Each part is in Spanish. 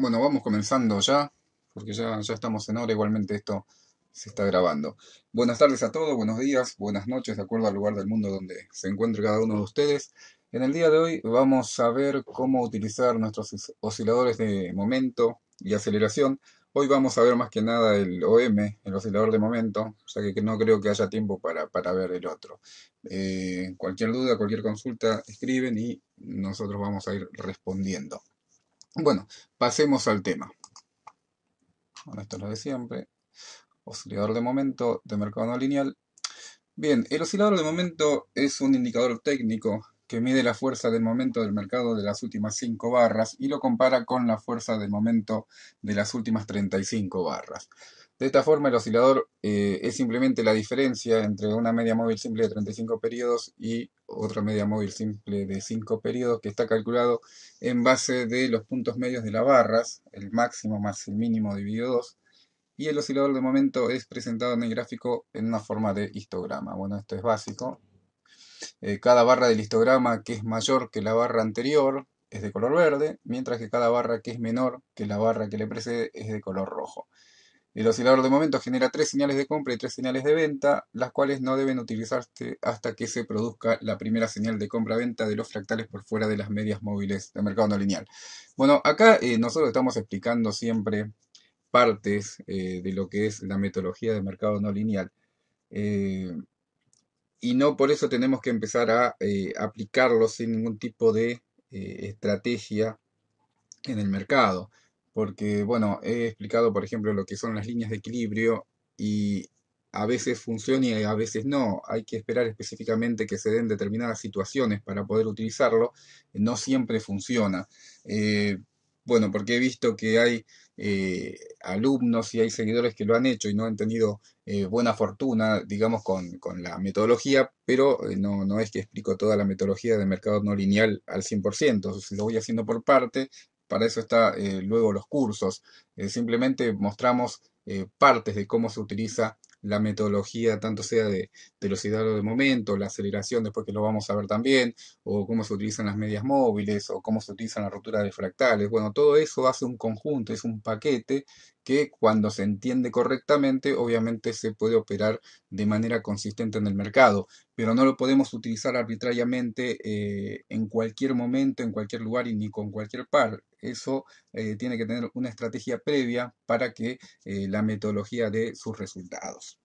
Bueno, vamos comenzando ya, porque ya, ya estamos en hora, igualmente esto se está grabando. Buenas tardes a todos, buenos días, buenas noches, de acuerdo al lugar del mundo donde se encuentre cada uno de ustedes. En el día de hoy vamos a ver cómo utilizar nuestros osciladores de momento y aceleración. Hoy vamos a ver más que nada el OM, el oscilador de momento, ya que no creo que haya tiempo para, ver el otro. Eh, cualquier duda, cualquier consulta, escriben y nosotros vamos a ir respondiendo. Bueno, pasemos al tema. Bueno, esto es lo de siempre. Oscilador de momento de mercado no lineal. Bien, el oscilador de momento es un indicador técnico que mide la fuerza del momento del mercado de las últimas 5 barras y lo compara con la fuerza del momento de las últimas 35 barras. De esta forma, el oscilador eh, es simplemente la diferencia entre una media móvil simple de 35 periodos y otra media móvil simple de 5 periodos que está calculado en base de los puntos medios de las barras, el máximo más el mínimo dividido 2. Y el oscilador de momento es presentado en el gráfico en una forma de histograma. Bueno, esto es básico. Eh, cada barra del histograma que es mayor que la barra anterior es de color verde, mientras que cada barra que es menor que la barra que le precede es de color rojo. El oscilador de momento genera tres señales de compra y tres señales de venta, las cuales no deben utilizarse hasta que se produzca la primera señal de compra-venta de los fractales por fuera de las medias móviles de mercado no lineal. Bueno, acá eh, nosotros estamos explicando siempre partes eh, de lo que es la metodología de mercado no lineal. Eh, y no por eso tenemos que empezar a aplicarlo sin ningún tipo de estrategia en el mercado porque, bueno, he explicado, por ejemplo, lo que son las líneas de equilibrio y a veces funciona y a veces no. Hay que esperar específicamente que se den determinadas situaciones para poder utilizarlo. No siempre funciona. Eh, bueno, porque he visto que hay eh, alumnos y hay seguidores que lo han hecho y no han tenido eh, buena fortuna, digamos, con, la metodología, pero no, no, es que explico toda la metodología de mercado no lineal al 100%, lo voy haciendo por parte para eso está eh, luego los cursos. Eh, simplemente mostramos eh, partes de cómo se utiliza la metodología, tanto sea de velocidad o de momento, la aceleración después que lo vamos a ver también, o cómo se utilizan las medias móviles, o cómo se utilizan las roturas de fractales. Bueno, todo eso hace un conjunto, es un paquete que cuando se entiende correctamente, obviamente se puede operar de manera consistente en el mercado, pero no lo podemos utilizar arbitrariamente eh, en cualquier momento, en cualquier lugar y ni con cualquier par. Eso eh, tiene que tener una estrategia previa para que eh, la metodología dé sus resultados.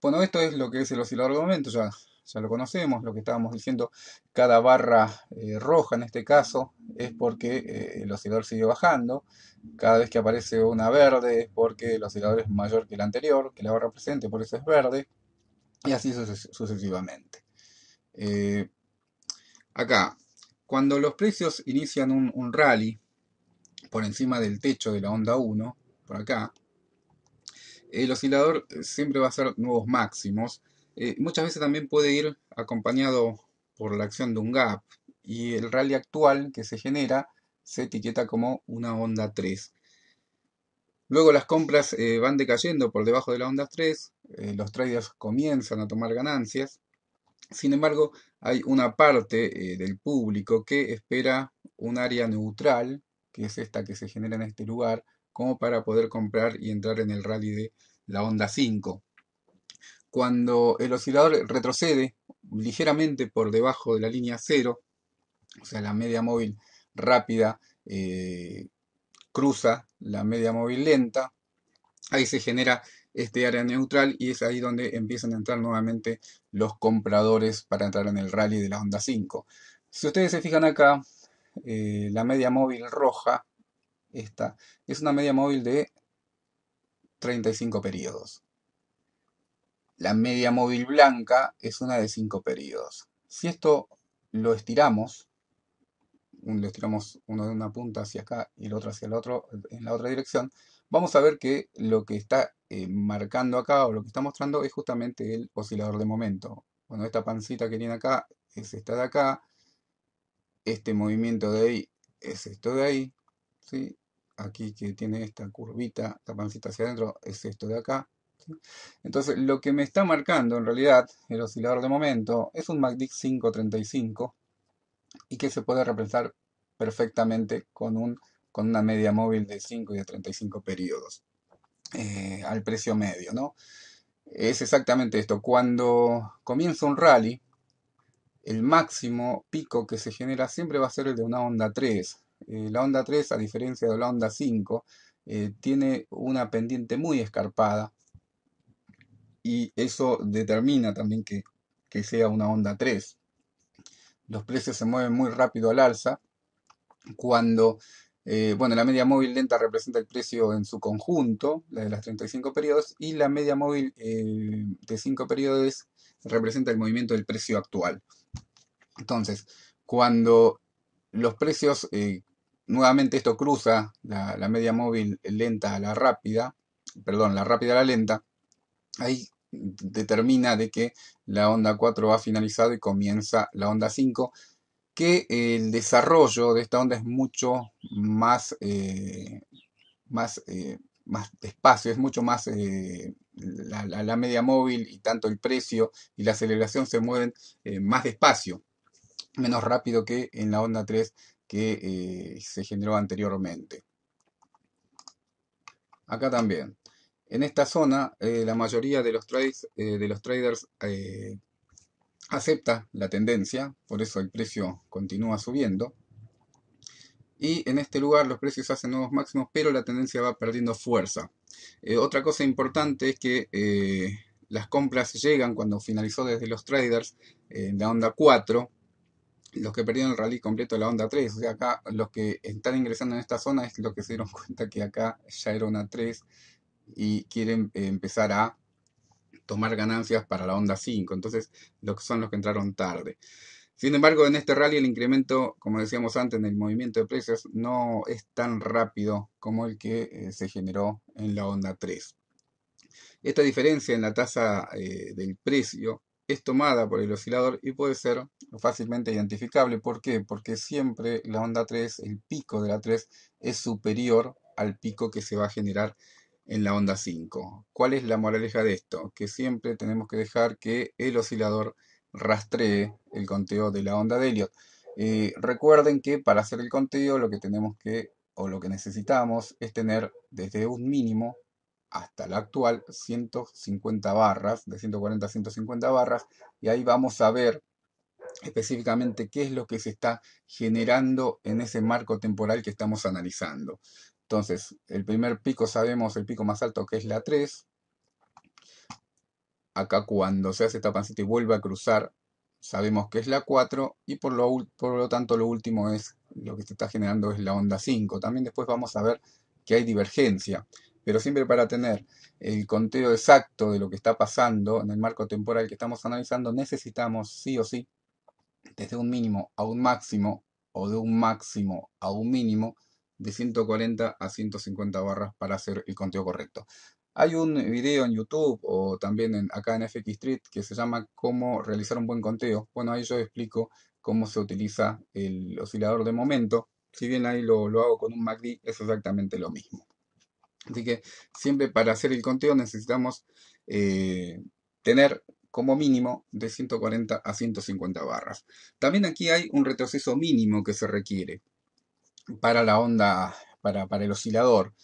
Bueno, esto es lo que es el oscilador de momento, ya ya lo conocemos, lo que estábamos diciendo, cada barra eh, roja en este caso es porque eh, el oscilador sigue bajando, cada vez que aparece una verde es porque el oscilador es mayor que el anterior, que la barra presente, por eso es verde, y así sucesivamente. Eh, acá, cuando los precios inician un, un rally por encima del techo de la onda 1, por acá, el oscilador siempre va a ser nuevos máximos, eh, muchas veces también puede ir acompañado por la acción de un gap y el rally actual que se genera se etiqueta como una onda 3. Luego las compras eh, van decayendo por debajo de la onda 3, eh, los traders comienzan a tomar ganancias, sin embargo hay una parte del público que espera un área neutral, que es esta que se genera en este lugar, como para poder comprar y entrar en el rally de la onda 5 cuando el oscilador retrocede ligeramente por debajo de la línea 0, o sea, la media móvil rápida eh, cruza la media móvil lenta, ahí se genera este área neutral y es ahí donde empiezan a entrar nuevamente los compradores para entrar en el rally de la onda 5. Si ustedes se fijan acá, eh, la media móvil roja, es una media móvil de 35 periodos. La media móvil blanca es una de cinco periodos. Si esto lo estiramos, lo estiramos uno de una punta hacia acá y el otro hacia el otro, en la otra dirección, vamos a ver que lo que está eh, marcando acá o lo que está mostrando es justamente el oscilador de momento. Bueno, esta pancita que tiene acá es esta de acá, este movimiento de ahí es esto de ahí, aquí que tiene esta curvita, la pancita hacia adentro es esto de acá, entonces, lo que me está marcando en realidad el oscilador de momento es un MACD 535 y que se puede representar perfectamente con, un, con una media móvil de 5 y de 35 periodos eh, al precio medio. ¿no? Es exactamente esto. Cuando comienza un rally, el máximo pico que se genera siempre va a ser el de una onda 3. Eh, la onda 3, a diferencia de la onda 5, eh, tiene una pendiente muy escarpada y eso determina también que, que sea una onda 3. Los precios se mueven muy rápido al alza cuando, eh, bueno, la media móvil lenta representa el precio en su conjunto, la de las 35 periodos, y la media móvil eh, de 5 periodos representa el movimiento del precio actual. Entonces, cuando los precios, eh, nuevamente esto cruza la, la, media móvil lenta a la rápida, perdón, la rápida a la lenta, ahí determina de que la onda 4 ha finalizado y comienza la onda 5, que el desarrollo de esta onda es mucho más, eh, más, eh, más despacio, es mucho más... Eh, la, la, media móvil y tanto el precio y la aceleración se mueven más despacio, menos rápido que en la onda 3 que se generó anteriormente. Acá también. En esta zona, eh, la mayoría de los, eh, traders eh, acepta la tendencia, por eso el precio continúa subiendo. Y en este lugar los precios hacen nuevos máximos, pero la tendencia va perdiendo fuerza. otra cosa importante es que las compras llegan cuando finalizó desde los traders en la onda 4, los que perdieron el rally completo de la onda 3. O sea, acá los que están ingresando en esta zona es lo que se dieron cuenta que acá ya era una 3 y quieren eh, empezar a tomar ganancias para la onda 5. Entonces, lo que son los que entraron tarde. Sin embargo, en este rally el incremento, como decíamos antes, en el movimiento de precios no es tan rápido como el que eh, se generó en la onda 3. Esta diferencia en la tasa eh, del precio es tomada por el oscilador y puede ser fácilmente identificable. ¿Por qué? Porque siempre la onda 3, el pico de la 3, es superior al pico que se va a generar en la onda 5. ¿Cuál es la moraleja de esto? Que siempre tenemos que dejar que el oscilador rastree el conteo de la onda de Elliot. Eh, recuerden que para hacer el conteo lo que tenemos que o lo que necesitamos es tener desde un mínimo hasta la actual 150 barras, de 140 a 150 barras, y ahí vamos a ver específicamente qué es lo que se está generando en ese marco temporal que estamos analizando. Entonces, el primer pico sabemos, el pico más alto, que es la 3. Acá cuando se hace esta y vuelve a cruzar, sabemos que es la 4. Y por lo, por lo tanto, lo último es lo que se está generando es la onda 5. También después vamos a ver que hay divergencia. Pero siempre para tener el conteo exacto de lo que está pasando en el marco temporal que estamos analizando, necesitamos sí o sí, desde un mínimo a un máximo, o de un máximo a un mínimo, de 140 a 150 barras para hacer el conteo correcto. Hay un video en YouTube o también acá en FX Street que se llama Cómo realizar un buen conteo. Bueno, ahí yo explico cómo se utiliza el oscilador de momento. Si bien ahí lo, hago con un MACD, es exactamente lo mismo. Así que siempre para hacer el conteo necesitamos eh, tener como mínimo de 140 a 150 barras. También aquí hay un retroceso mínimo que se requiere para la onda, para, el oscilador.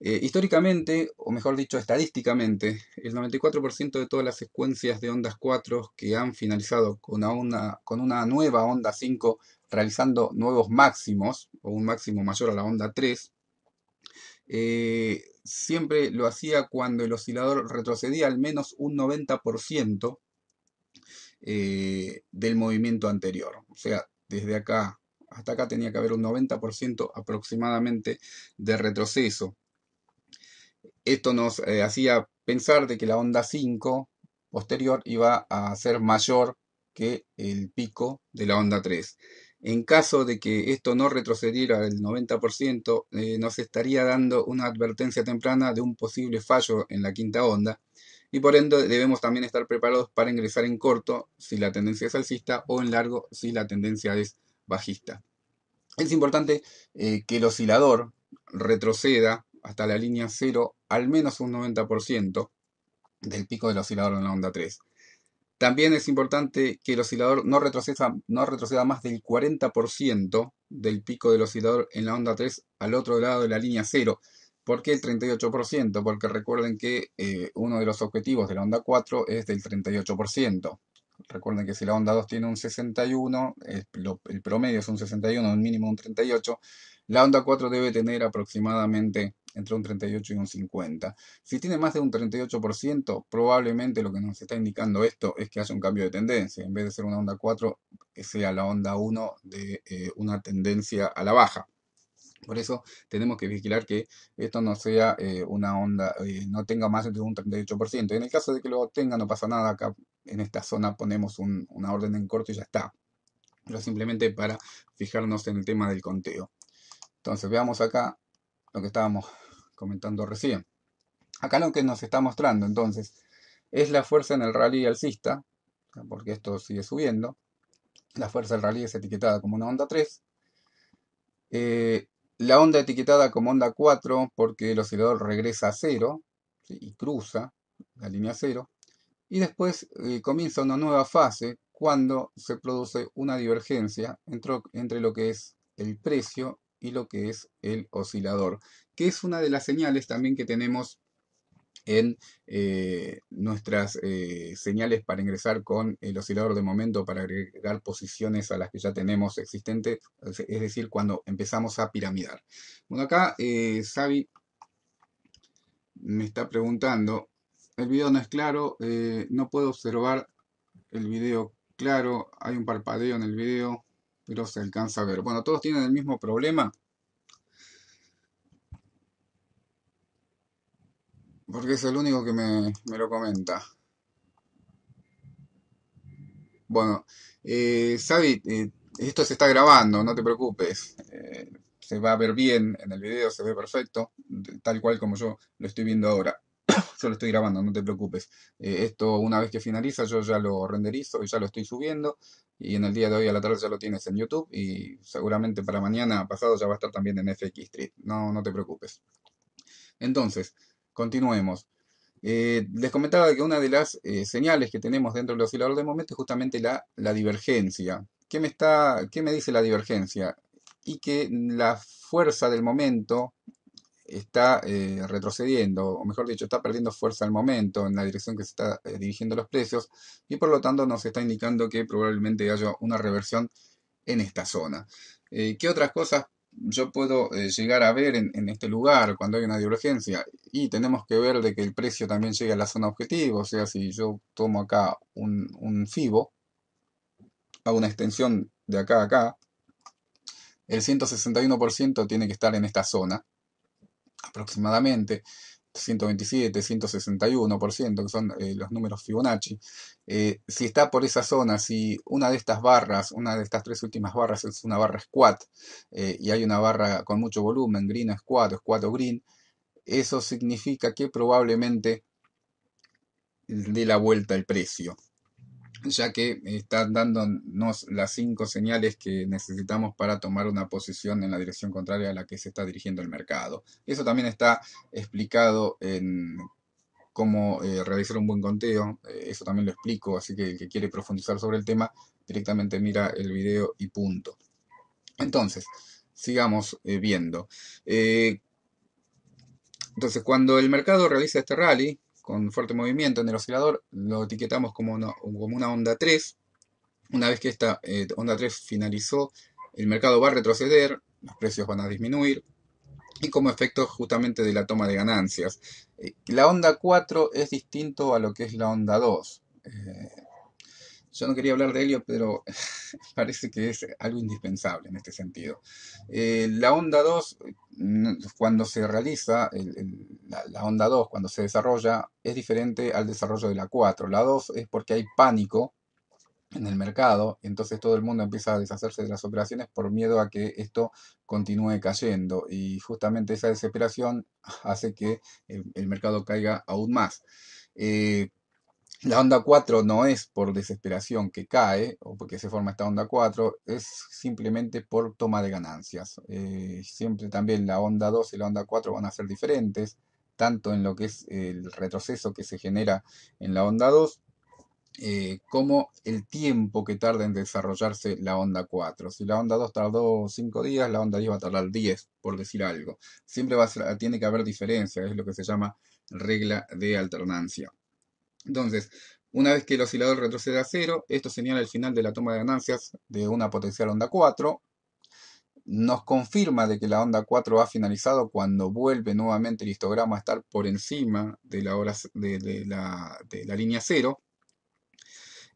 Eh, históricamente, o mejor dicho, estadísticamente, el 94% de todas las secuencias de ondas 4 que han finalizado con una, con una nueva onda 5 realizando nuevos máximos, o un máximo mayor a la onda 3, eh, siempre lo hacía cuando el oscilador retrocedía al menos un 90% eh, del movimiento anterior. O sea, desde acá hasta acá tenía que haber un 90% aproximadamente de retroceso. Esto nos eh, hacía pensar de que la onda 5 posterior iba a ser mayor que el pico de la onda 3. En caso de que esto no retrocediera el 90%, eh, nos estaría dando una advertencia temprana de un posible fallo en la quinta onda y por ende debemos también estar preparados para ingresar en corto si la tendencia es alcista o en largo si la tendencia es bajista. Es importante eh, que el oscilador retroceda hasta la línea 0 al menos un 90% del pico del oscilador en la onda 3. También es importante que el oscilador no retroceda, no retroceda más del 40% del pico del oscilador en la onda 3 al otro lado de la línea 0. ¿Por qué el 38%? Porque recuerden que eh, uno de los objetivos de la onda 4 es del 38%. Recuerden que si la onda 2 tiene un 61, el, promedio es un 61, un mínimo un 38, la onda 4 debe tener aproximadamente entre un 38 y un 50. Si tiene más de un 38%, probablemente lo que nos está indicando esto es que haya un cambio de tendencia. En vez de ser una onda 4, sea la onda 1 de eh, una tendencia a la baja. Por eso tenemos que vigilar que esto no sea eh, una onda, eh, no tenga más de un 38%. En el caso de que lo tenga, no pasa nada. Acá en esta zona ponemos una orden en corto y ya está. Pero simplemente para fijarnos en el tema del conteo. Entonces veamos acá lo que estábamos comentando recién. Acá lo que nos está mostrando entonces es la fuerza en el rally alcista, porque esto sigue subiendo. La fuerza del rally es etiquetada como una onda 3. Eh, la onda etiquetada como onda 4 porque el oscilador regresa a 0 y cruza la línea 0. Y después eh, comienza una nueva fase cuando se produce una divergencia entre lo que es el precio y lo que es el oscilador, que es una de las señales también que tenemos en eh, nuestras eh, señales para ingresar con el oscilador de momento para agregar posiciones a las que ya tenemos existentes, es decir, cuando empezamos a piramidar. Bueno, acá eh, Xavi me está preguntando, el video no es claro, no puedo observar el video claro, hay un parpadeo en el video, pero se alcanza a ver. Bueno, todos tienen el mismo problema, Porque es el único que me, lo comenta. Bueno, eh, Sabi, eh, esto se está grabando, no te preocupes. Eh, se va a ver bien en el video, se ve perfecto, tal cual como yo lo estoy viendo ahora. yo lo estoy grabando, no te preocupes. Eh, esto una vez que finaliza yo ya lo renderizo y ya lo estoy subiendo. Y en el día de hoy a la tarde ya lo tienes en YouTube y seguramente para mañana pasado ya va a estar también en FX Street. No, no te preocupes. Entonces, Continuemos. Eh, les comentaba que una de las eh, señales que tenemos dentro del oscilador de momento es justamente la, la divergencia. ¿Qué me, está, me dice la divergencia? Y que la fuerza del momento está eh, retrocediendo, o mejor dicho, está perdiendo fuerza al momento en la dirección que se está dirigiendo los precios y por lo tanto nos está indicando que probablemente haya una reversión en esta zona. ¿Qué otras cosas yo puedo eh, llegar a ver en, este lugar cuando hay una divergencia y tenemos que ver de que el precio también llegue a la zona objetivo, o sea, si yo tomo acá un, un FIBO, hago una extensión de acá a acá, el 161% tiene que estar en esta zona aproximadamente. 127, 161%, que son eh, los números Fibonacci, eh, si está por esa zona, si una de estas barras, una de estas tres últimas barras es una barra squat eh, y hay una barra con mucho volumen, green squat squat o green, eso significa que probablemente dé la vuelta el precio ya que están dándonos las cinco señales que necesitamos para tomar una posición en la dirección contraria a la que se está dirigiendo el mercado. Eso también está explicado en cómo eh, realizar un buen conteo, eh, eso también lo explico, así que el que quiere profundizar sobre el tema, directamente mira el video y punto. Entonces, sigamos eh, viendo. entonces, cuando el mercado realiza este rally, con fuerte movimiento en el oscilador, lo etiquetamos como una, como una onda 3. Una vez que esta eh, onda 3 finalizó, el mercado va a retroceder, los precios van a disminuir y como efecto justamente de la toma de ganancias. Eh, la onda 4 es distinto a lo que es la onda 2. Yo no quería hablar de helio, pero parece que es algo indispensable en este sentido. Eh, la onda 2, cuando se realiza, la, onda 2, cuando se desarrolla, es diferente al desarrollo de la 4. La 2 es porque hay pánico en el mercado, entonces todo el mundo empieza a deshacerse de las operaciones por miedo a que esto continúe cayendo y justamente esa desesperación hace que el, mercado caiga aún más. Eh, la onda 4 no es por desesperación que cae o porque se forma esta onda 4, es simplemente por toma de ganancias. Eh, siempre también la onda 2 y la onda 4 van a ser diferentes, tanto en lo que es el retroceso que se genera en la onda 2 eh, como el tiempo que tarda en desarrollarse la onda 4. Si la onda 2 tardó 5 días, la onda 10 va a tardar 10, por decir algo. Siempre tiene que haber diferencia, es lo que se llama regla de alternancia. Entonces, una vez que el oscilador retrocede a cero, esto señala el final de la toma de ganancias de una potencial onda 4. Nos confirma de que la onda 4 ha finalizado cuando vuelve nuevamente el histograma a estar por encima de la, línea 0.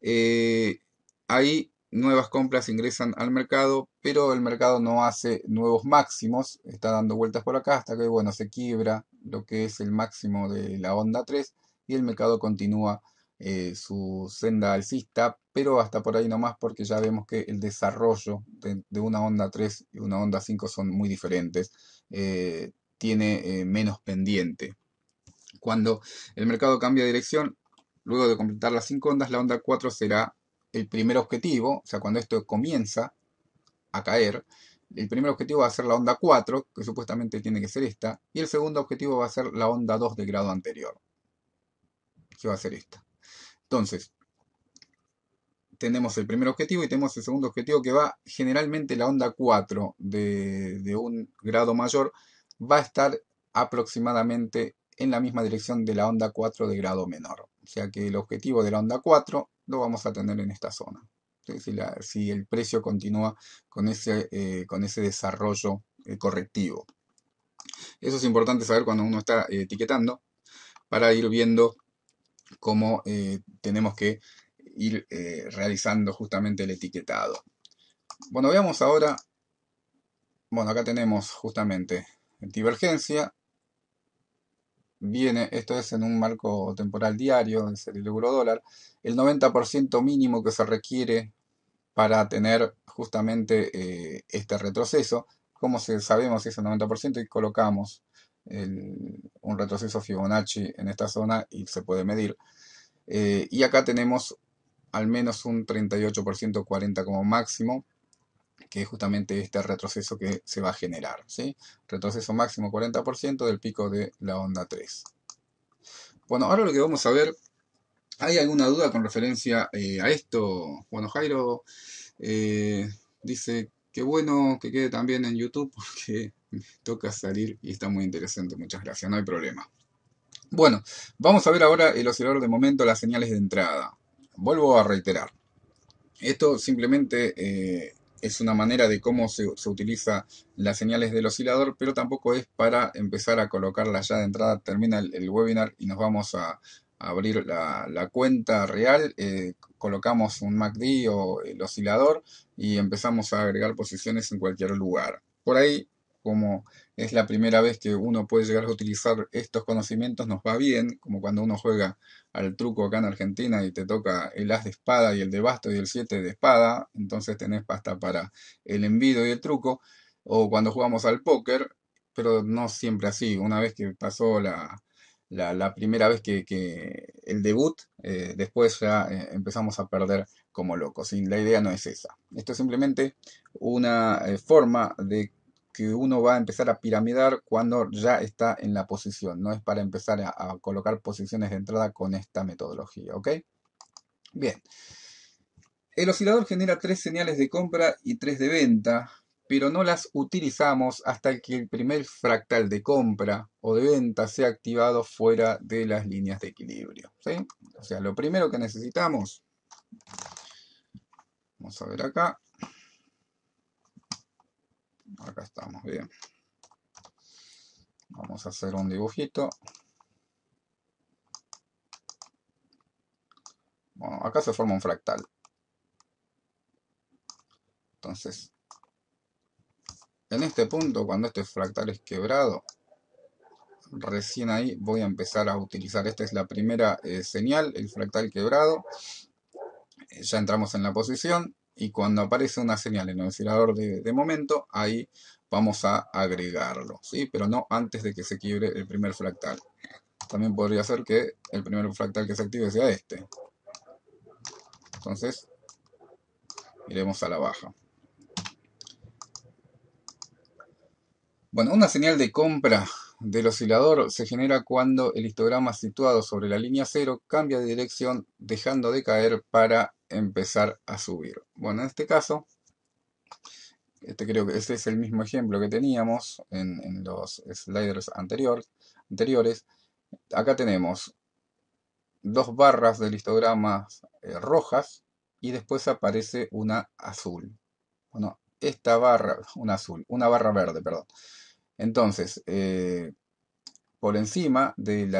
Eh, ahí nuevas compras ingresan al mercado, pero el mercado no hace nuevos máximos, está dando vueltas por acá hasta que bueno, se quiebra lo que es el máximo de la onda 3 y el mercado continúa eh, su senda alcista, pero hasta por ahí nomás porque ya vemos que el desarrollo de, una onda 3 y una onda 5 son muy diferentes, eh, tiene eh, menos pendiente. Cuando el mercado cambia de dirección, luego de completar las 5 ondas, la onda 4 será el primer objetivo, o sea, cuando esto comienza a caer, el primer objetivo va a ser la onda 4, que supuestamente tiene que ser esta, y el segundo objetivo va a ser la onda 2 del grado anterior que va a ser esta. Entonces, tenemos el primer objetivo y tenemos el segundo objetivo que va generalmente la onda 4 de, un grado mayor va a estar aproximadamente en la misma dirección de la onda 4 de grado menor. O sea que el objetivo de la onda 4 lo vamos a tener en esta zona. Si, el precio continúa con ese, eh, con ese desarrollo eh, correctivo. Eso es importante saber cuando uno está eh, etiquetando para ir viendo cómo eh, tenemos que ir eh, realizando justamente el etiquetado. Bueno, veamos ahora, bueno, acá tenemos justamente divergencia, viene, esto es en un marco temporal diario, es el euro dólar, el 90% mínimo que se requiere para tener justamente eh, este retroceso, como sabemos ese 90% y colocamos un retroceso Fibonacci en esta zona y se puede medir. Eh, y acá tenemos al menos un 38%, 40% como máximo, que es justamente este retroceso que se va a generar. ¿sí? Retroceso máximo 40% del pico de la onda 3. Bueno, ahora lo que vamos a ver, ¿hay alguna duda con referencia eh, a esto? Bueno, Jairo eh, dice, Qué bueno que quede también en YouTube porque toca salir y está muy interesante. Muchas gracias, no hay problema. Bueno, vamos a ver ahora el oscilador de momento, las señales de entrada. Vuelvo a reiterar. Esto simplemente eh, es una manera de cómo se, utilizan utiliza las señales del oscilador, pero tampoco es para empezar a colocarlas ya de entrada. Termina el webinar y nos vamos a, abrir la, cuenta real, eh, colocamos un MACD o el oscilador y empezamos a agregar posiciones en cualquier lugar. Por ahí, como es la primera vez que uno puede llegar a utilizar estos conocimientos, nos va bien, como cuando uno juega al truco acá en Argentina y te toca el as de espada y el de basto y el 7 de espada, entonces tenés pasta para el envido y el truco, o cuando jugamos al póker, pero no siempre así, una vez que pasó la, la, primera vez que, el debut, eh, después ya eh, empezamos a perder como locos. la idea no es esa. Esto es simplemente una eh, forma de que uno va a empezar a piramidar cuando ya está en la posición. No es para empezar a, colocar posiciones de entrada con esta metodología, ¿ok? Bien. El oscilador genera tres señales de compra y tres de venta pero no las utilizamos hasta que el primer fractal de compra o de venta sea activado fuera de las líneas de equilibrio. O sea, lo primero que necesitamos, vamos a ver acá, acá estamos, bien. Vamos a hacer un dibujito. Bueno, acá se forma un fractal. Entonces, en este punto, cuando este fractal es quebrado, recién ahí voy a empezar a utilizar, esta es la primera eh, señal, el fractal quebrado, eh, ya entramos en la posición y cuando aparece una señal en el oscilador de, momento, ahí vamos a agregarlo, ¿sí? pero no antes de que se quiebre el primer fractal. También podría ser que el primer fractal que se active sea este. Entonces, iremos a la baja. Bueno, una señal de compra del oscilador se genera cuando el histograma situado sobre la línea cero cambia de dirección dejando de caer para empezar a subir. Bueno, en este caso, este creo que ese es el mismo ejemplo que teníamos en, los sliders anteriores. Acá tenemos dos barras del histograma eh, rojas y después aparece una azul. Bueno, esta barra, una azul, una barra verde, perdón. Entonces, eh, por encima del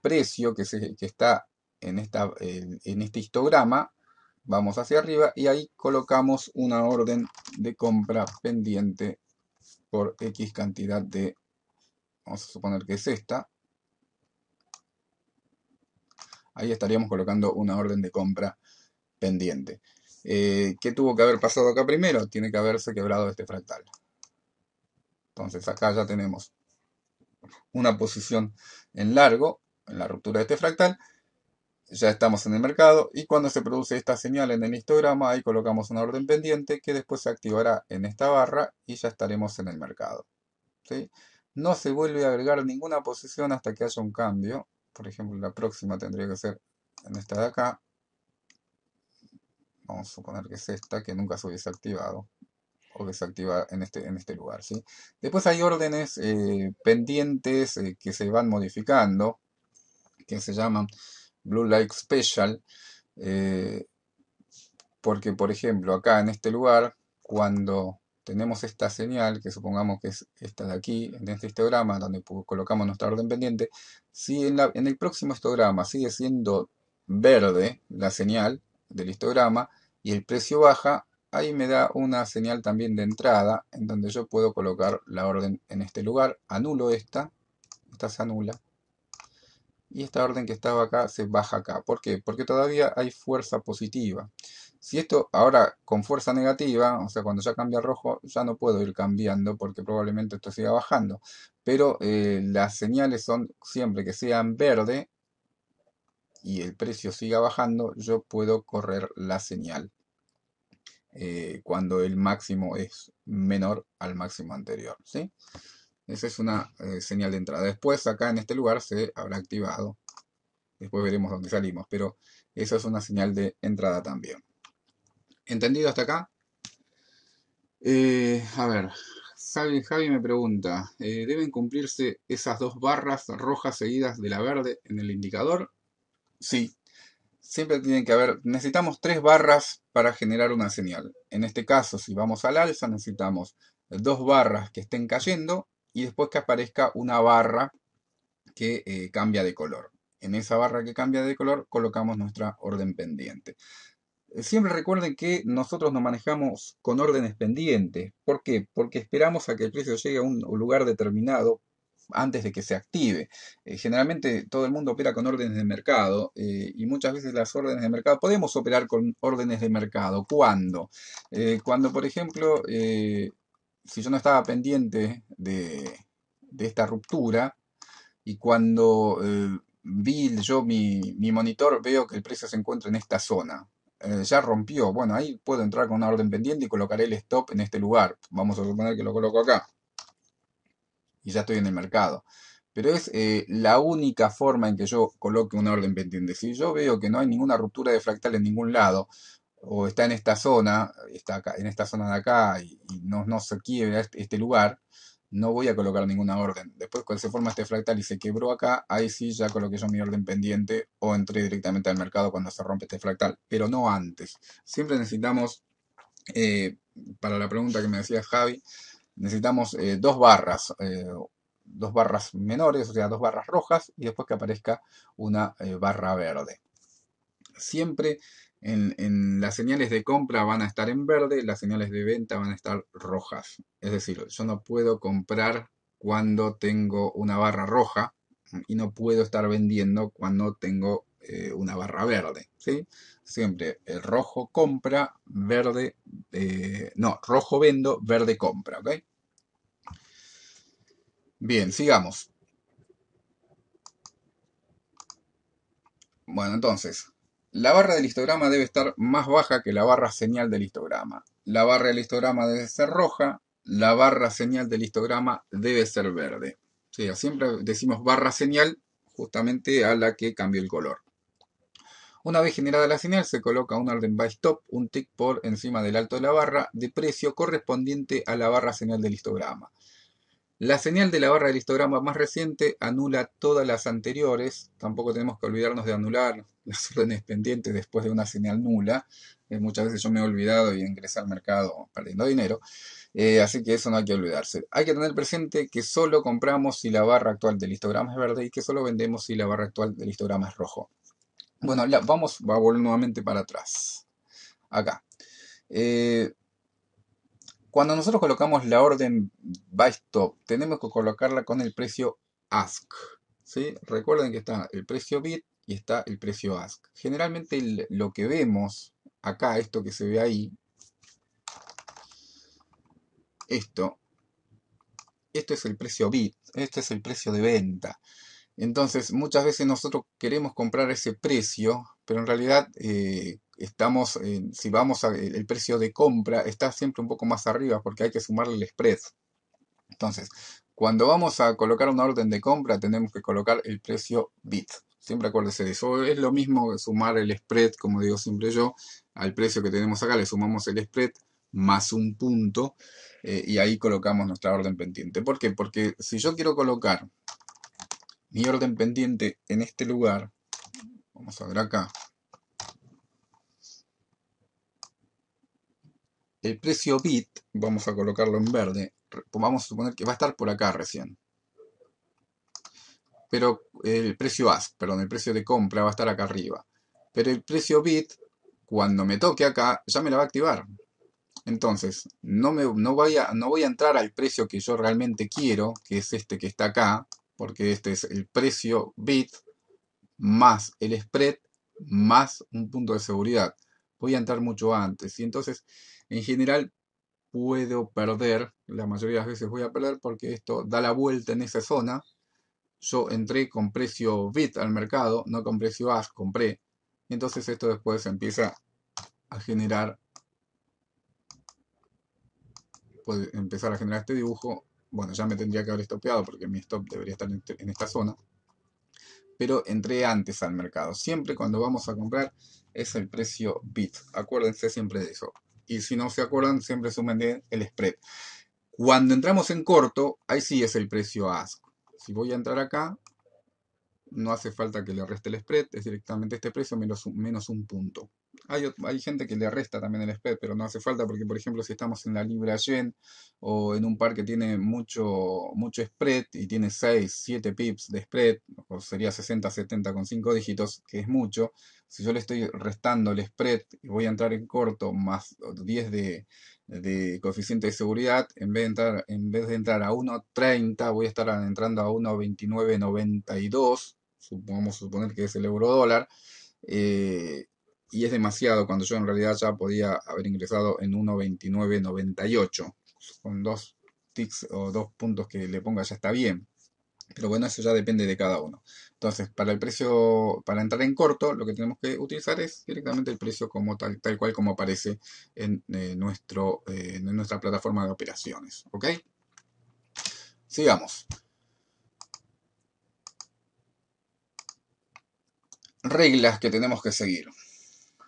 precio que, está en, este histograma, vamos hacia arriba y ahí colocamos una orden de compra pendiente por X cantidad de, vamos a suponer que es esta, ahí estaríamos colocando una orden de compra pendiente. Eh, ¿Qué tuvo que haber pasado acá primero? Tiene que haberse quebrado este fractal. Entonces acá ya tenemos una posición en largo, en la ruptura de este fractal, ya estamos en el mercado y cuando se produce esta señal en el histograma, ahí colocamos una orden pendiente que después se activará en esta barra y ya estaremos en el mercado. No se vuelve a agregar ninguna posición hasta que haya un cambio. Por ejemplo, la próxima tendría que ser en esta de acá. Vamos a suponer que es esta, que nunca se hubiese activado o desactivar en este, en este lugar. ¿sí? Después hay órdenes eh, pendientes eh, que se van modificando, que se llaman Blue Light Special, eh, porque por ejemplo acá en este lugar, cuando tenemos esta señal, que supongamos que es esta de aquí, en este histograma, donde colocamos nuestra orden pendiente, si en el próximo histograma sigue siendo verde la señal del histograma y el precio baja, ahí me da una señal también de entrada en donde yo puedo colocar la orden en este lugar. Anulo esta, esta se anula. Y esta orden que estaba acá se baja acá. ¿Por qué? Porque todavía hay fuerza positiva. Si esto ahora con fuerza negativa, o sea, cuando ya cambia rojo, ya no puedo ir cambiando porque probablemente esto siga bajando. Pero eh, las señales son siempre que sean verde y el precio siga bajando, yo puedo correr la señal. Eh, cuando el máximo es menor al máximo anterior. ¿sí? Esa es una eh, señal de entrada. Después acá en este lugar se habrá activado. Después veremos dónde salimos, pero esa es una señal de entrada también. ¿Entendido hasta acá? Eh, a ver, Javi, me pregunta, ¿deben cumplirse esas dos barras rojas seguidas de la verde en el indicador? Sí, siempre tienen que haber, necesitamos tres barras para generar una señal. En este caso, si vamos al alza, necesitamos dos barras que estén cayendo y después que aparezca una barra que eh, cambia de color. En esa barra que cambia de color colocamos nuestra orden pendiente. Siempre recuerden que nosotros nos manejamos con órdenes pendientes. ¿Por qué? Porque esperamos a que el precio llegue a un lugar determinado antes de que se active. Eh, generalmente todo el mundo opera con órdenes de mercado eh, y muchas veces las órdenes de mercado, podemos operar con órdenes de mercado. ¿Cuándo? Eh, cuando, por ejemplo, si yo no estaba pendiente de, esta ruptura y cuando vi yo mi, monitor, veo que el precio se encuentra en esta zona. ya rompió. Bueno, ahí puedo entrar con una orden pendiente y colocaré el stop en este lugar. Vamos a suponer que lo coloco acá y ya estoy en el mercado. Pero es eh, la única forma en que yo coloque una orden pendiente. Si yo veo que no hay ninguna ruptura de fractal en ningún lado, o está en esta zona, está en esta zona de acá, y, no, se quiebra este, este, lugar, no voy a colocar ninguna orden. Después, cuando se forma este fractal y se quebró acá, ahí sí ya coloqué yo mi orden pendiente o entré directamente al mercado cuando se rompe este fractal, pero no antes. Siempre necesitamos, eh, para la pregunta que me decía Javi, necesitamos eh, dos barras, eh, dos barras menores, o sea, dos barras rojas, y después que aparezca una eh, barra verde. Siempre en, en, las señales de compra van a estar en verde, las señales de venta van a estar rojas. Es decir, yo no puedo comprar cuando tengo una barra roja y no puedo estar vendiendo cuando tengo eh, una barra verde. ¿sí? Siempre el rojo compra, verde, eh, no, rojo vendo, verde compra. ¿ok? Bien, sigamos. Bueno, entonces, la barra del histograma debe estar más baja que la barra señal del histograma. La barra del histograma debe ser roja, la barra señal del histograma debe ser verde. siempre decimos barra señal justamente a la que cambia el color. Una vez generada la señal, se coloca un orden by stop, un tick por encima del alto de la barra, de precio correspondiente a la barra señal del histograma. La señal de la barra del histograma más reciente anula todas las anteriores. Tampoco tenemos que olvidarnos de anular las órdenes pendientes después de una señal nula. Eh, muchas veces yo me he olvidado y ingresé al mercado perdiendo dinero. Eh, así que eso no hay que olvidarse. Hay que tener presente que solo compramos si la barra actual del histograma es verde y que solo vendemos si la barra actual del histograma es rojo. Bueno, vamos, a volver nuevamente para atrás. Acá. Eh, cuando nosotros colocamos la orden buy stop, tenemos que colocarla con el precio ask. ¿sí? Recuerden que está el precio bid y está el precio ask. Generalmente lo que vemos acá, esto que se ve ahí, esto, esto es el precio bid, este es el precio de venta. Entonces, muchas veces nosotros queremos comprar ese precio, pero en realidad eh, estamos, si vamos a, el precio de compra está siempre un poco más arriba porque hay que sumarle el spread. Entonces, cuando vamos a colocar una orden de compra, tenemos que colocar el precio bit. Siempre acuérdese de eso. Es lo mismo sumar el spread, como digo siempre yo, al precio que tenemos acá, le sumamos el spread más un punto eh, y ahí colocamos nuestra orden pendiente. ¿Por qué? Porque si yo quiero colocar mi orden pendiente en este lugar, vamos a ver acá, el precio bit, vamos a colocarlo en verde, vamos a suponer que va a estar por acá recién. Pero el precio ask, perdón, el precio de compra va a estar acá arriba. Pero el precio bit, cuando me toque acá, ya me la va a activar. Entonces, no, me, no voy a entrar al precio que yo realmente quiero, que es este que está acá, porque este es el precio bit más el spread más un punto de seguridad. Voy a entrar mucho antes y entonces en general puedo perder, la mayoría de las veces voy a perder porque esto da la vuelta en esa zona. Yo entré con precio bit al mercado, no con precio ash, compré. entonces esto después empieza a generar, puede empezar a generar este dibujo bueno, ya me tendría que haber estopeado porque mi stop debería estar este, en esta zona, pero entré antes al mercado. Siempre cuando vamos a comprar es el precio bit, acuérdense siempre de eso. Y si no se acuerdan, siempre sumen el spread. Cuando entramos en corto, ahí sí es el precio ask. Si voy a entrar acá, no hace falta que le reste el spread, es directamente este precio menos un punto. Hay, gente que le resta también el spread, pero no hace falta porque, por ejemplo, si estamos en la Libra Yen o en un par que tiene mucho, mucho spread y tiene 6, 7 pips de spread, o sería 60, 70 con 5 dígitos, que es mucho, si yo le estoy restando el spread y voy a entrar en corto más 10 de, coeficiente de seguridad, en vez de entrar, en vez de entrar a 1.30, voy a estar entrando a 1.2992, supongamos suponer que es el euro dólar. Eh, y es demasiado cuando yo en realidad ya podía haber ingresado en 1.29.98. Con dos ticks o dos puntos que le ponga ya está bien. Pero bueno, eso ya depende de cada uno. Entonces, para el precio, para entrar en corto, lo que tenemos que utilizar es directamente el precio como tal, tal cual como aparece en, eh, nuestro, eh, en nuestra plataforma de operaciones. ¿Ok? Sigamos. Reglas que tenemos que seguir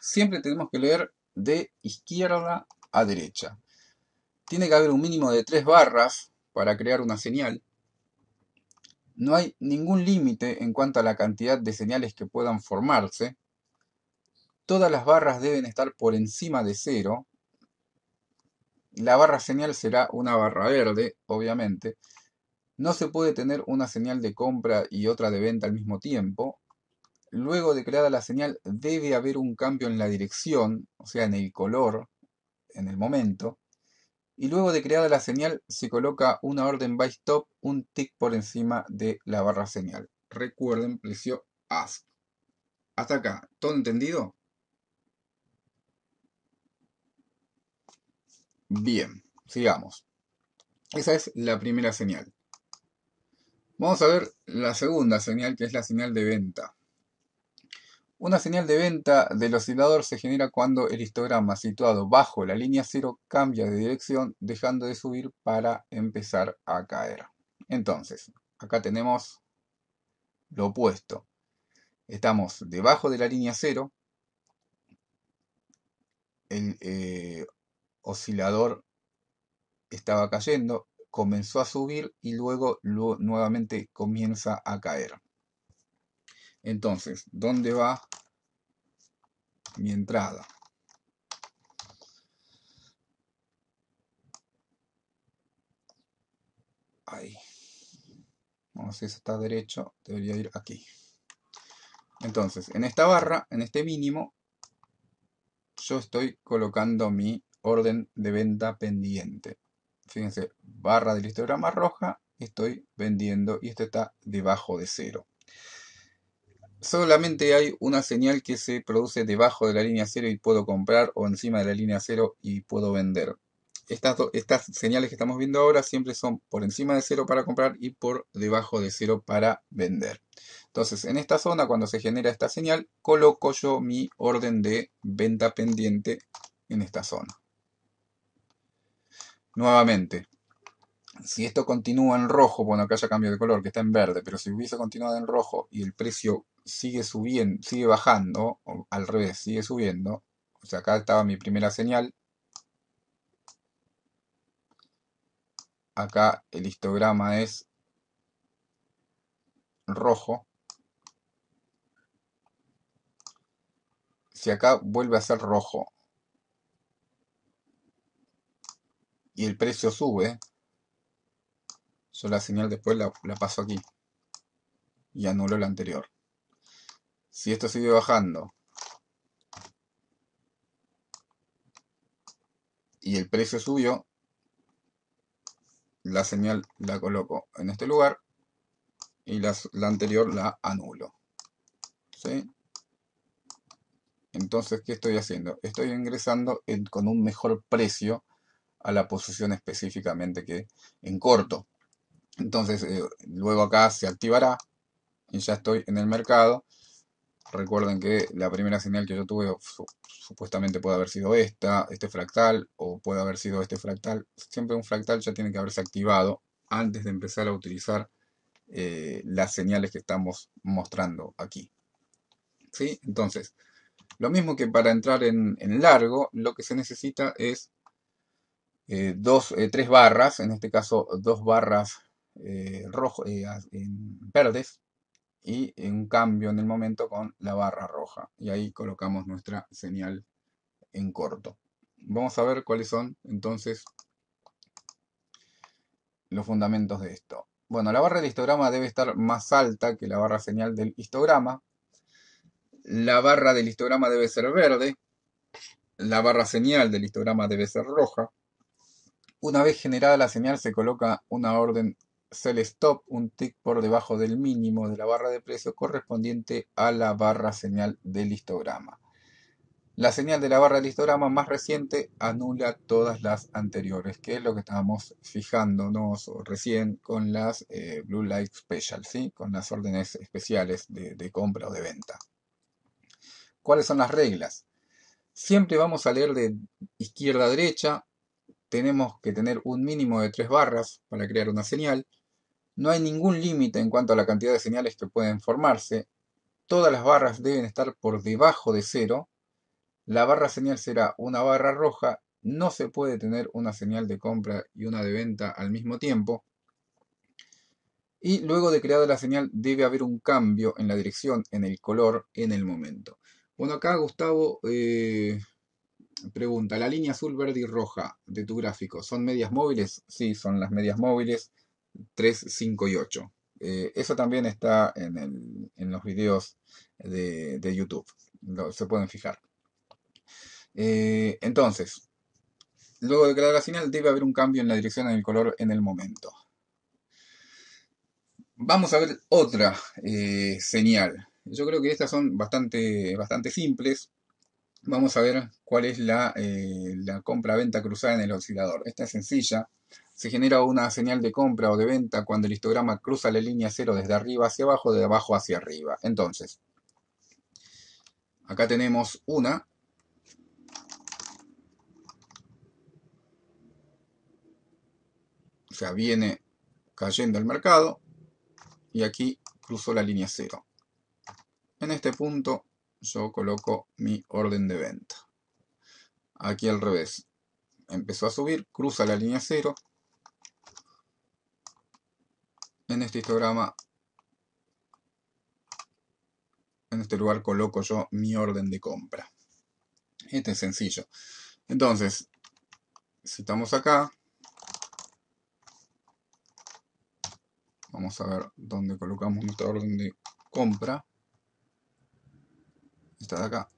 siempre tenemos que leer de izquierda a derecha. Tiene que haber un mínimo de tres barras para crear una señal. No hay ningún límite en cuanto a la cantidad de señales que puedan formarse. Todas las barras deben estar por encima de cero. La barra señal será una barra verde, obviamente. No se puede tener una señal de compra y otra de venta al mismo tiempo. Luego de creada la señal debe haber un cambio en la dirección, o sea, en el color, en el momento. Y luego de creada la señal se coloca una orden by stop, un tick por encima de la barra señal. Recuerden, precio ask. Hasta acá, ¿todo entendido? Bien, sigamos. Esa es la primera señal. Vamos a ver la segunda señal, que es la señal de venta. Una señal de venta del oscilador se genera cuando el histograma situado bajo la línea 0 cambia de dirección dejando de subir para empezar a caer. Entonces, acá tenemos lo opuesto. Estamos debajo de la línea 0. El eh, oscilador estaba cayendo, comenzó a subir y luego nuevamente comienza a caer. Entonces, ¿dónde va mi entrada? Ahí. Vamos si eso está derecho, debería ir aquí. Entonces, en esta barra, en este mínimo, yo estoy colocando mi orden de venta pendiente. Fíjense, barra del histograma roja, estoy vendiendo y esto está debajo de cero solamente hay una señal que se produce debajo de la línea 0 y puedo comprar o encima de la línea 0 y puedo vender. Estas, señales que estamos viendo ahora siempre son por encima de 0 para comprar y por debajo de cero para vender. Entonces, en esta zona, cuando se genera esta señal, coloco yo mi orden de venta pendiente en esta zona. Nuevamente, si esto continúa en rojo, bueno, acá ya cambio de color, que está en verde, pero si hubiese continuado en rojo y el precio sigue subiendo, sigue bajando, o al revés, sigue subiendo, o sea, acá estaba mi primera señal, acá el histograma es rojo, si acá vuelve a ser rojo y el precio sube, la señal después la, paso aquí. Y anulo la anterior. Si esto sigue bajando y el precio subió, la señal la coloco en este lugar y la, anterior la anulo. Entonces, ¿qué estoy haciendo? Estoy ingresando con un mejor precio a la posición específicamente que en corto. Entonces, eh, luego acá se activará y ya estoy en el mercado. Recuerden que la primera señal que yo tuve supuestamente puede haber sido esta, este fractal, o puede haber sido este fractal. Siempre un fractal ya tiene que haberse activado antes de empezar a utilizar eh, las señales que estamos mostrando aquí. ¿Sí? Entonces, lo mismo que para entrar en, largo, lo que se necesita es eh, tres barras, en este caso dos barras eh, rojo, eh, en verdes y un cambio en el momento con la barra roja. Y ahí colocamos nuestra señal en corto. Vamos a ver cuáles son entonces los fundamentos de esto. Bueno, la barra del histograma debe estar más alta que la barra señal del histograma. La barra del histograma debe ser verde. La barra señal del histograma debe ser roja. Una vez generada la señal se coloca una orden le stop un tick por debajo del mínimo de la barra de precio correspondiente a la barra señal del histograma. La señal de la barra del histograma más reciente anula todas las anteriores, que es lo que estábamos fijándonos recién con las eh, Blue Light Special, ¿sí? con las órdenes especiales de compra o de venta. ¿Cuáles son las reglas? Siempre vamos a leer de izquierda a derecha, tenemos que tener un mínimo de tres barras para crear una señal. No hay ningún límite en cuanto a la cantidad de señales que pueden formarse. Todas las barras deben estar por debajo de cero. La barra señal será una barra roja. No se puede tener una señal de compra y una de venta al mismo tiempo. Y luego de creada la señal debe haber un cambio en la dirección, en el color, en el momento. Bueno, acá Gustavo eh, pregunta, la línea azul, verde y roja de tu gráfico, ¿son medias móviles? Sí, son las medias móviles. 3, 5 y 8. Eh, eso también está en, los videos de, YouTube. se pueden fijar. Eh, entonces, luego de cada la señal debe haber un cambio en la dirección del color en el momento. Vamos a ver otra eh, señal. Yo creo que estas son bastante, bastante simples. Vamos a ver cuál es la, la compra-venta cruzada en el oscilador. Esta es sencilla. Se genera una señal de compra o de venta cuando el histograma cruza la línea cero desde arriba hacia abajo, de abajo hacia arriba. Entonces, acá tenemos una. O sea, viene cayendo el mercado y aquí cruzó la línea cero. En este punto yo coloco mi orden de venta. Aquí al revés. Empezó a subir, cruza la línea cero en este histograma, en este lugar coloco yo mi orden de compra. Este es sencillo. Entonces, si estamos acá, vamos a ver dónde colocamos nuestra orden de compra. Esta de acá.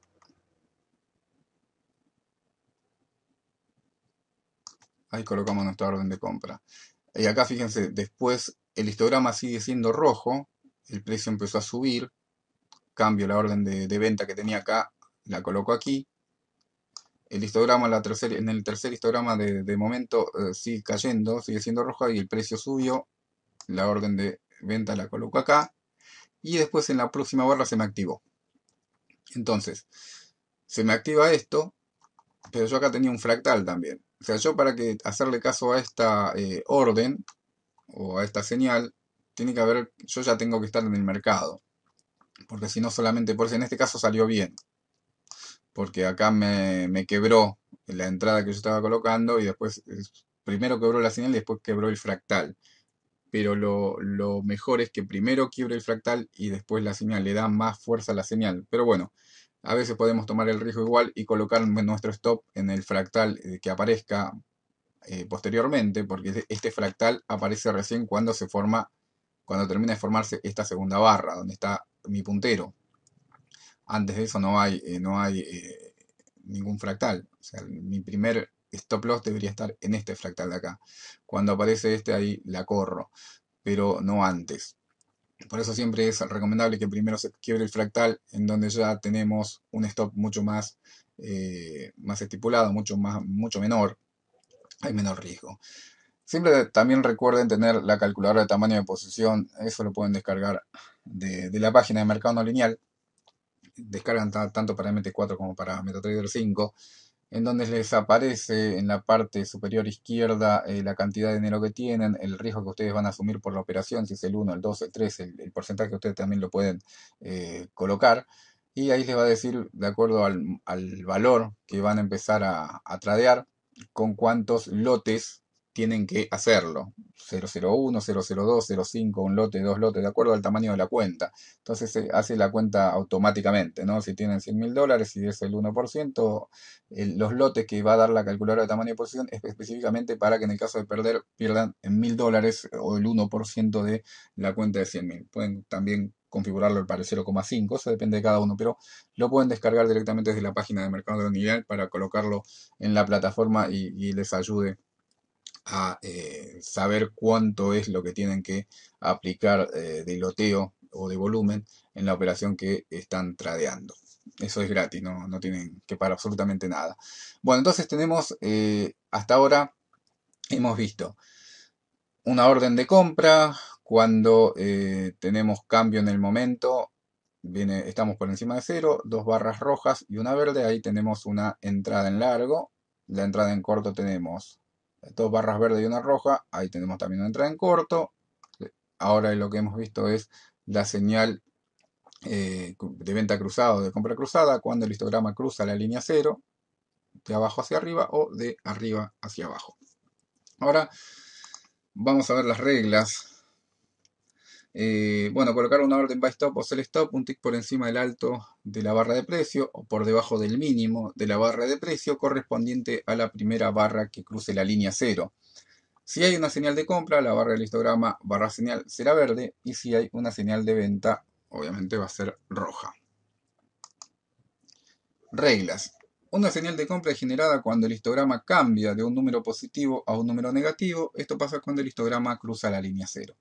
Ahí colocamos nuestra orden de compra. Y acá fíjense, después el histograma sigue siendo rojo, el precio empezó a subir, cambio la orden de, venta que tenía acá, la coloco aquí. El histograma en el tercer histograma de, momento eh, sigue cayendo, sigue siendo rojo y el precio subió, la orden de venta la coloco acá y después en la próxima barra se me activó. Entonces, se me activa esto, pero yo acá tenía un fractal también. O sea, yo para que hacerle caso a esta eh, orden, o a esta señal, tiene que haber, yo ya tengo que estar en el mercado. Porque si no solamente, por si en este caso salió bien. Porque acá me, me quebró la entrada que yo estaba colocando y después, primero quebró la señal y después quebró el fractal. Pero lo, lo mejor es que primero quiebre el fractal y después la señal, le da más fuerza a la señal. Pero bueno, a veces podemos tomar el riesgo igual y colocar nuestro stop en el fractal eh, que aparezca eh, posteriormente, porque este fractal aparece recién cuando se forma, cuando termina de formarse esta segunda barra, donde está mi puntero. Antes de eso no hay, eh, no hay eh, ningún fractal. mi primer stop loss debería estar en este fractal de acá. Cuando aparece este ahí la corro, pero no antes. Por eso siempre es recomendable que primero se quiebre el fractal en donde ya tenemos un stop mucho más, más estipulado, mucho, más, mucho menor hay menos riesgo. Siempre también recuerden tener la calculadora de tamaño de posición, eso lo pueden descargar de, la página de Mercado No Lineal. Descargan tanto para MT4 como para MetaTrader 5, en donde les aparece en la parte superior izquierda eh, la cantidad de dinero que tienen, el riesgo que ustedes van a asumir por la operación, si es el 1, el 2, el 3, el, porcentaje que ustedes también lo pueden eh, colocar. Y ahí les va a decir, de acuerdo al, valor que van a empezar a tradear, con cuántos lotes tienen que hacerlo. 001, 002, 05, un lote, dos lotes, de acuerdo al tamaño de la cuenta. Entonces se hace la cuenta automáticamente, ¿no? Si tienen 100 mil dólares, y es el 1%, los lotes que va a dar la calculadora de tamaño de posición es específicamente para que en el caso de perder pierdan mil dólares o el 1% de la cuenta de 100 mil. Pueden también configurarlo para el 0,5, eso depende de cada uno, pero lo pueden descargar directamente desde la página de Mercado de Unidad para colocarlo en la plataforma y, les ayude a eh, saber cuánto es lo que tienen que aplicar eh, de loteo o de volumen en la operación que están tradeando. Eso es gratis, no, tienen que pagar absolutamente nada. Bueno, entonces tenemos eh, hasta ahora, hemos visto una orden de compra, cuando eh, tenemos cambio en el momento, estamos por encima de cero, dos barras rojas y una verde, ahí tenemos una entrada en largo, la entrada en corto tenemos dos barras verdes y una roja, ahí tenemos también una entrada en corto, ahora lo que hemos visto es la señal eh, de venta cruzada o de compra cruzada, cuando el histograma cruza la línea cero, de abajo hacia arriba o de arriba hacia abajo. Ahora vamos a ver las reglas eh, bueno, colocar una orden by stop o sell stop, un tick por encima del alto de la barra de precio o por debajo del mínimo de la barra de precio correspondiente a la primera barra que cruce la línea cero. Si hay una señal de compra, la barra del histograma barra señal será verde y si hay una señal de venta, obviamente va a ser roja. Reglas. Una señal de compra es generada cuando el histograma cambia de un número positivo a un número negativo. Esto pasa cuando el histograma cruza la línea cero.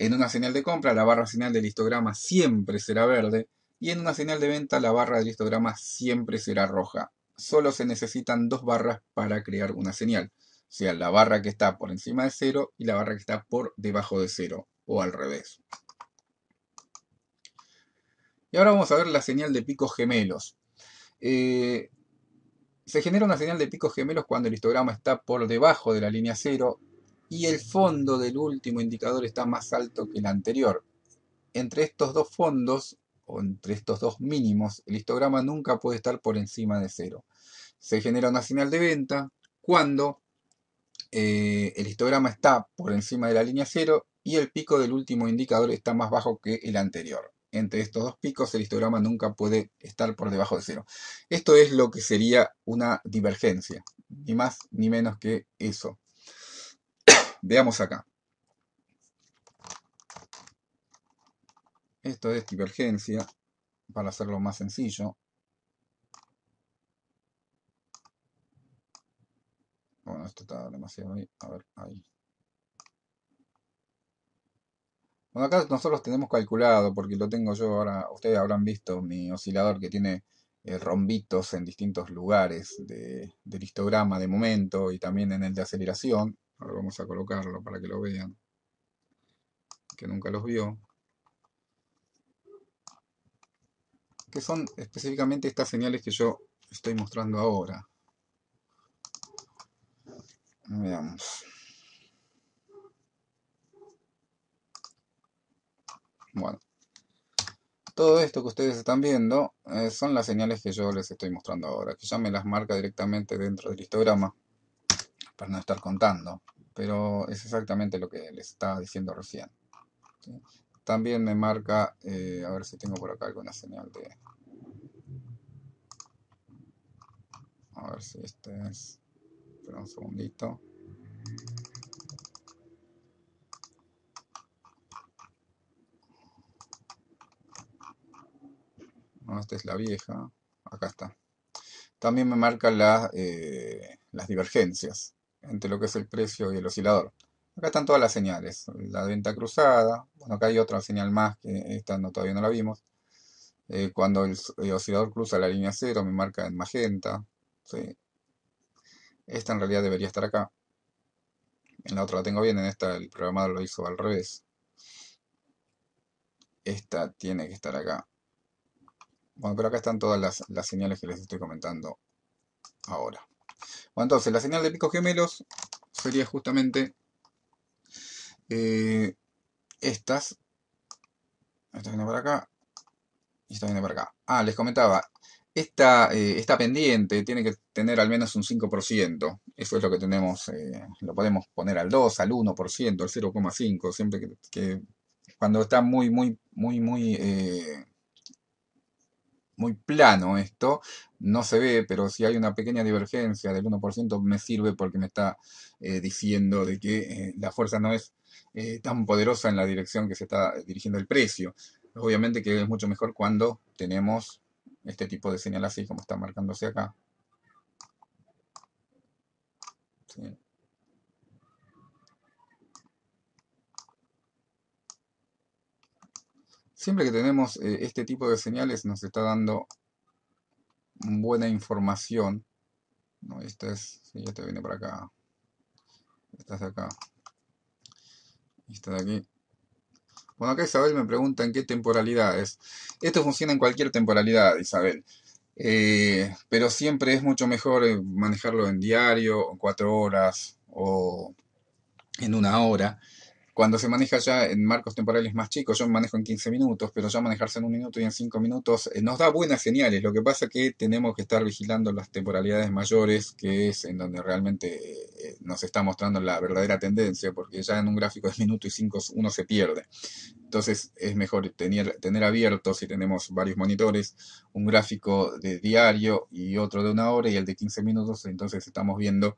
En una señal de compra, la barra señal del histograma siempre será verde y en una señal de venta, la barra del histograma siempre será roja. Solo se necesitan dos barras para crear una señal, o sea, la barra que está por encima de cero y la barra que está por debajo de cero, o al revés. Y ahora vamos a ver la señal de picos gemelos. Eh, se genera una señal de picos gemelos cuando el histograma está por debajo de la línea cero y el fondo del último indicador está más alto que el anterior. Entre estos dos fondos, o entre estos dos mínimos, el histograma nunca puede estar por encima de cero. Se genera una señal de venta cuando eh, el histograma está por encima de la línea cero y el pico del último indicador está más bajo que el anterior. Entre estos dos picos el histograma nunca puede estar por debajo de cero. Esto es lo que sería una divergencia, ni más ni menos que eso. Veamos acá. Esto es divergencia, para hacerlo más sencillo. Bueno, esto está demasiado ahí. A ver, ahí. Bueno, acá nosotros tenemos calculado, porque lo tengo yo ahora, ustedes habrán visto mi oscilador que tiene eh, rombitos en distintos lugares del histograma de momento y también en el de aceleración. Ahora vamos a colocarlo para que lo vean. Que nunca los vio. Que son específicamente estas señales que yo estoy mostrando ahora. Veamos. Bueno. Todo esto que ustedes están viendo eh, son las señales que yo les estoy mostrando ahora, que ya me las marca directamente dentro del histograma para no estar contando. Pero es exactamente lo que les estaba diciendo recién. También me marca, eh, a ver si tengo por acá alguna señal de... A ver si este es... Espera un segundito. esta es la vieja. Acá está. También me marca eh, las divergencias entre lo que es el precio y el oscilador. Acá están todas las señales, la venta cruzada, bueno acá hay otra señal más que esta no, todavía no la vimos. Eh, cuando el, oscilador cruza la línea cero me marca en magenta. Esta en realidad debería estar acá. En la otra la tengo bien, en esta el programador lo hizo al revés. Esta tiene que estar acá. Bueno, pero acá están todas las señales que les estoy comentando ahora. Bueno, entonces la señal de picos gemelos sería justamente eh, estas. Esta viene para acá y esta viene para acá. Ah, les comentaba, esta, eh, pendiente tiene que tener al menos un 5%. Eso es lo que tenemos, eh, lo podemos poner al 2, al 1%, al 0,5, siempre que, que, cuando está muy, muy, muy, muy muy plano esto, no se ve, pero si hay una pequeña divergencia del 1% me sirve porque me está eh, diciendo de que eh, la fuerza no es eh, tan poderosa en la dirección que se está dirigiendo el precio. Obviamente que es mucho mejor cuando tenemos este tipo de señal así como está marcándose acá. Siempre que tenemos eh, este tipo de señales nos está dando buena información. Esta es, viene para acá. Esta es acá. Esta de aquí. Bueno, acá Isabel me pregunta en qué temporalidades. Esto funciona en cualquier temporalidad, Isabel. Eh, pero siempre es mucho mejor eh, manejarlo en diario, cuatro horas o en una hora, cuando se maneja ya en marcos temporales más chicos, yo manejo en 15 minutos, pero ya manejarse en un minuto y en 5 minutos eh, nos da buenas señales. Lo que pasa es que tenemos que estar vigilando las temporalidades mayores, que es en donde realmente eh, eh, nos está mostrando la verdadera tendencia, porque ya en un gráfico de minuto y 5 uno se pierde. Entonces es mejor tener, tener abierto, si tenemos varios monitores, un gráfico de diario y otro de una hora y el de 15 minutos. Entonces estamos viendo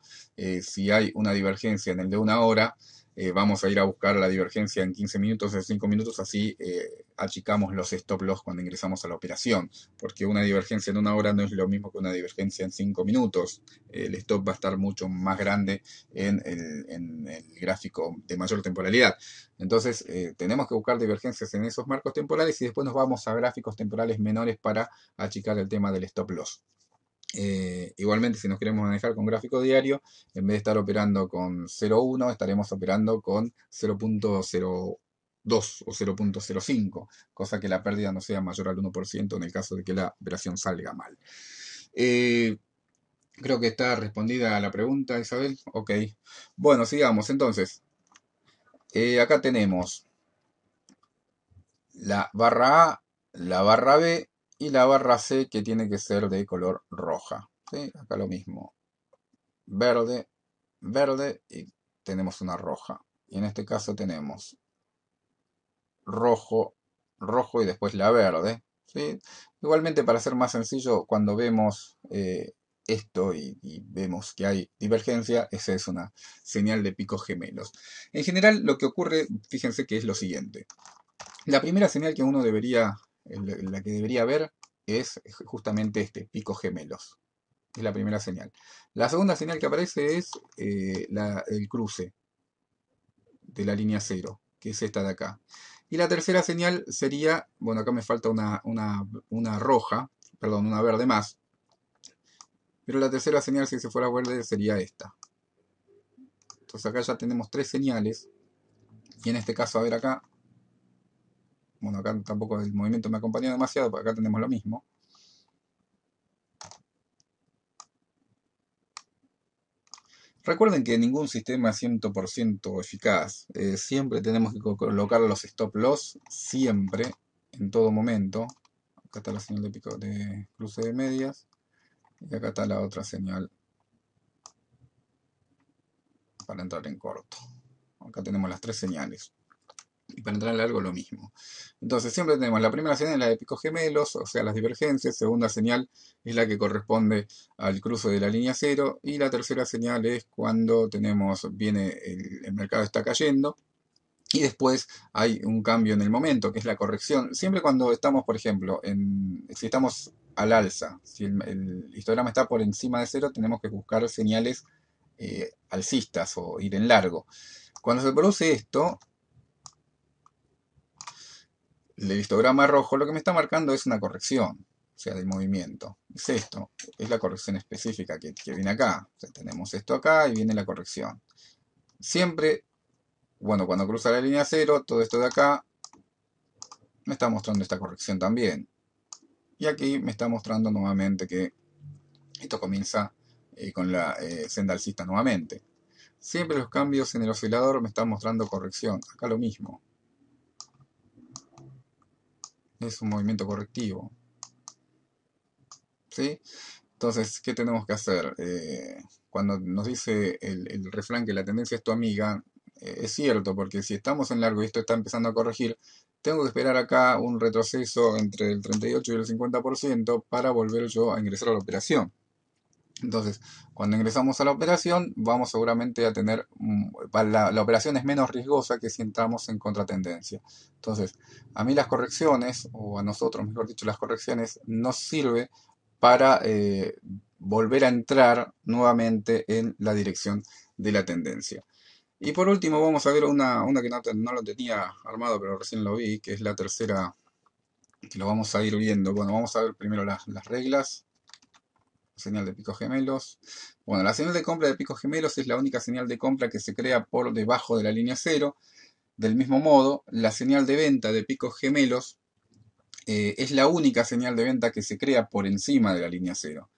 si hay una divergencia en el de una hora. Eh, vamos a ir a buscar la divergencia en 15 minutos en 5 minutos, así eh, achicamos los stop loss cuando ingresamos a la operación, porque una divergencia en una hora no es lo mismo que una divergencia en 5 minutos. El stop va a estar mucho más grande en el, gráfico de mayor temporalidad. Entonces, eh, tenemos que buscar divergencias en esos marcos temporales y después nos vamos a gráficos temporales menores para achicar el tema del stop loss. Eh, igualmente, si nos queremos manejar con gráfico diario, en vez de estar operando con 0.1, estaremos operando con 0.02 o 0.05, cosa que la pérdida no sea mayor al 1% en el caso de que la operación salga mal. Eh, creo que está respondida la pregunta, Isabel. Ok. Bueno, sigamos entonces. Eh, acá tenemos la barra A, la barra B y la barra C que tiene que ser de color roja. Acá lo mismo, verde, verde y tenemos una roja. Y en este caso tenemos rojo, rojo y después la verde. Igualmente para ser más sencillo, cuando vemos eh, esto y, y, vemos que hay divergencia, esa es una señal de picos gemelos. En general lo que ocurre, fíjense que es lo siguiente. La primera señal que uno debería la que debería haber es justamente este, pico gemelos. Es la primera señal. La segunda señal que aparece es eh, el cruce de la línea cero que es esta de acá. Y la tercera señal sería, bueno, acá me falta una, una roja, perdón, una verde más. Pero la tercera señal, si se fuera verde, sería esta. Entonces acá ya tenemos tres señales. Y en este caso, a ver acá, bueno, acá tampoco el movimiento me acompaña demasiado, porque acá tenemos lo mismo. Recuerden que ningún sistema es 100% eficaz. Eh, siempre tenemos que colocar los stop loss, siempre, en todo momento. Acá está la señal de, pico, de cruce de medias. Y acá está la otra señal para entrar en corto. Acá tenemos las tres señales. Y para entrar en largo lo mismo. Entonces siempre tenemos la primera señal es la de picos gemelos, o sea, las divergencias. Segunda señal es la que corresponde al cruce de la línea cero. Y la tercera señal es cuando tenemos, viene, el, mercado está cayendo. Y después hay un cambio en el momento, que es la corrección. Siempre cuando estamos, por ejemplo, en, si estamos al alza, si el, histograma está por encima de cero, tenemos que buscar señales eh, alcistas o ir en largo. Cuando se produce esto, el histograma rojo lo que me está marcando es una corrección, o sea, del movimiento. Es esto, es la corrección específica que, viene acá. tenemos esto acá y viene la corrección. Siempre, bueno, cuando cruza la línea cero, todo esto de acá me está mostrando esta corrección también. Y aquí me está mostrando nuevamente que esto comienza eh, con la eh, senda alcista nuevamente. Siempre los cambios en el oscilador me están mostrando corrección. Acá lo mismo es un movimiento correctivo. ¿Sí? Entonces, ¿qué tenemos que hacer? Eh, cuando nos dice el, refrán que la tendencia es tu amiga, eh, es cierto, porque si estamos en largo y esto está empezando a corregir, tengo que esperar acá un retroceso entre el 38 y el 50% para volver yo a ingresar a la operación. Entonces, cuando ingresamos a la operación, vamos seguramente a tener, mm, la, operación es menos riesgosa que si entramos en contratendencia. Entonces, a mí las correcciones, o a nosotros, mejor dicho, las correcciones, nos sirve para eh, volver a entrar nuevamente en la dirección de la tendencia. Y por último, vamos a ver una, que no, lo tenía armado, pero recién lo vi, que es la tercera, que lo vamos a ir viendo. Bueno, vamos a ver primero las reglas señal de picos gemelos. Bueno, la señal de compra de picos gemelos es la única señal de compra que se crea por debajo de la línea cero. Del mismo modo, la señal de venta de picos gemelos eh, es la única señal de venta que se crea por encima de la línea cero.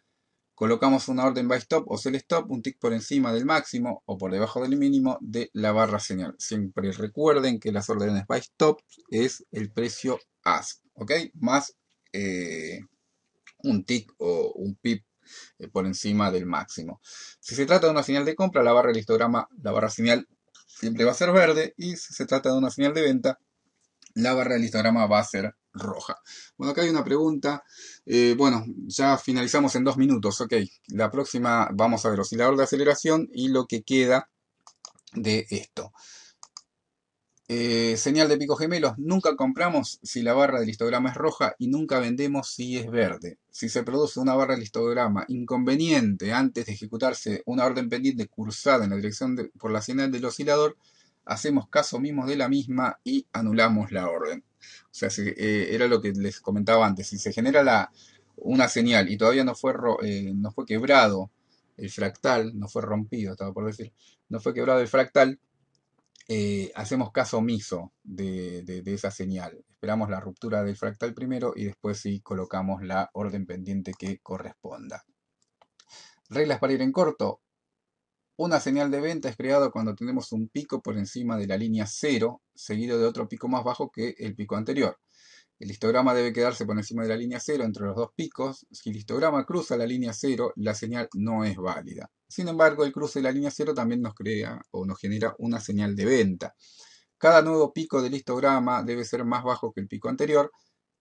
Colocamos una orden by stop o sell stop, un tick por encima del máximo o por debajo del mínimo de la barra señal. Siempre recuerden que las órdenes by stop es el precio ask, ¿ok? Más eh, un tick o un pip eh, por encima del máximo. Si se trata de una señal de compra, la barra del histograma, la barra señal siempre va a ser verde y si se trata de una señal de venta, la barra del histograma va a ser roja. Bueno, acá hay una pregunta. Eh, bueno, ya finalizamos en dos minutos, ok. La próxima vamos a ver oscilador de aceleración y lo que queda de esto. Eh, señal de pico gemelos, nunca compramos si la barra del histograma es roja y nunca vendemos si es verde. Si se produce una barra del histograma inconveniente antes de ejecutarse una orden pendiente cursada en la dirección por la señal del oscilador, hacemos caso mismo de la misma y anulamos la orden. O sea, eh, era lo que les comentaba antes. Si se genera una señal y todavía no fue, eh, no fue quebrado el fractal, no fue rompido, estaba por decir, no fue quebrado el fractal, eh, hacemos caso omiso de, de, esa señal. Esperamos la ruptura del fractal primero y después sí colocamos la orden pendiente que corresponda. Reglas para ir en corto. Una señal de venta es creada cuando tenemos un pico por encima de la línea 0, seguido de otro pico más bajo que el pico anterior. El histograma debe quedarse por encima de la línea 0 entre los dos picos. Si el histograma cruza la línea 0, la señal no es válida. Sin embargo, el cruce de la línea cero también nos crea o nos genera una señal de venta. Cada nuevo pico del histograma debe ser más bajo que el pico anterior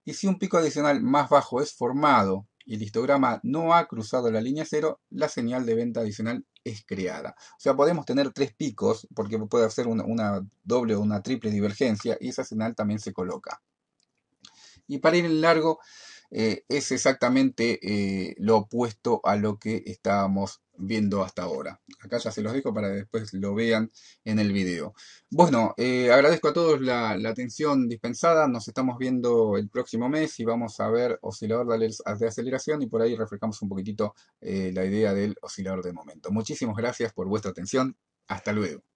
y si un pico adicional más bajo es formado y el histograma no ha cruzado la línea cero, la señal de venta adicional es creada. O sea, podemos tener tres picos porque puede hacer una, doble o una triple divergencia y esa señal también se coloca. Y para ir en largo, eh, es exactamente eh, lo opuesto a lo que estábamos viendo hasta ahora. Acá ya se los dejo para después lo vean en el video. Bueno, eh, agradezco a todos la, atención dispensada. Nos estamos viendo el próximo mes y vamos a ver oscilador de aceleración y por ahí reflejamos un poquitito eh, la idea del oscilador de momento. Muchísimas gracias por vuestra atención. Hasta luego.